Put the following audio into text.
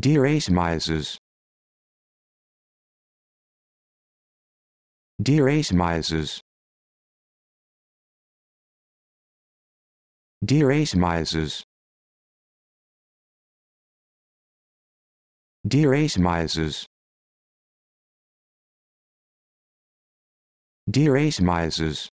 Dear Ace Mises. Dear Ace Mises. Dear Ace Mises. Dear Ace Mises. Dear Ace Mises.